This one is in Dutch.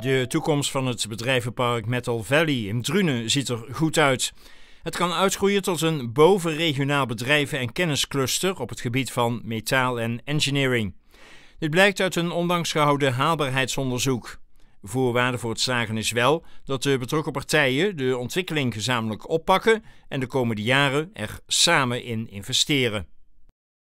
De toekomst van het bedrijvenpark Metal Valley in Drunen ziet er goed uit. Het kan uitgroeien tot een bovenregionaal bedrijven- en kenniscluster op het gebied van metaal en engineering. Dit blijkt uit een ondanks gehouden haalbaarheidsonderzoek. Voorwaarde voor het slagen is wel dat de betrokken partijen de ontwikkeling gezamenlijk oppakken en de komende jaren er samen in investeren.